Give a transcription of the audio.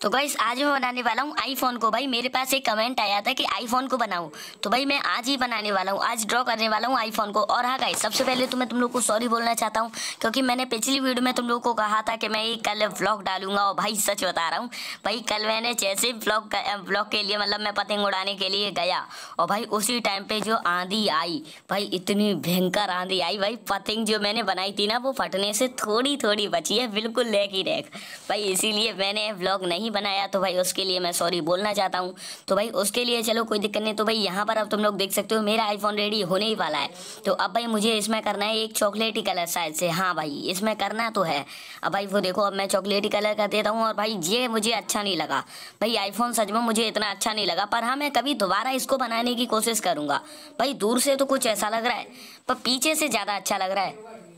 तो गाइस आज मैं बनाने वाला हूँ आईफोन को भाई मेरे पास एक कमेंट आया था कि आईफोन को बनाओ तो भाई मैं आज ही बनाने वाला हूँ आज ड्रॉ करने वाला हूँ आईफोन को और हाँ गाइस सबसे पहले तो मैं तुम लोग को सॉरी बोलना चाहता हूँ क्योंकि मैंने पिछली वीडियो में तुम लोग को कहा था कि मैं ये कल ब्लॉग डालूंगा और भाई सच बता रहा हूँ भाई कल मैंने जैसे ब्लॉग ब्लॉग के लिए मतलब मैं पतंग उड़ाने के लिए गया और भाई उसी टाइम पर जो आंधी आई भाई इतनी भयंकर आंधी आई भाई पतंग जो मैंने बनाई थी ना वो फटने से थोड़ी थोड़ी बची है बिल्कुल लेक ही रेख भाई इसीलिए मैंने ब्लॉग नहीं नहीं बनाया तो भाई उसके लिए मैं सॉरी बोलना चाहता हूँ तो भाई उसके लिए चलो कोई दिक्कत नहीं तो भाई यहाँ पर अब तुम लोग देख सकते हो मेरा आईफोन रेडी होने ही वाला है तो अब भाई मुझे इसमें करना है एक चॉकलेटी कलर शायद से हाँ भाई इसमें करना तो है अब भाई वो देखो अब मैं चॉकलेटी कलर कर देता हूँ और भाई ये मुझे अच्छा नहीं लगा भाई आईफोन सच में मुझे इतना अच्छा नहीं लगा पर हाँ मैं कभी दोबारा इसको बनाने की कोशिश करूँगा भाई दूर से तो कुछ ऐसा लग रहा है पर पीछे से ज़्यादा अच्छा लग रहा है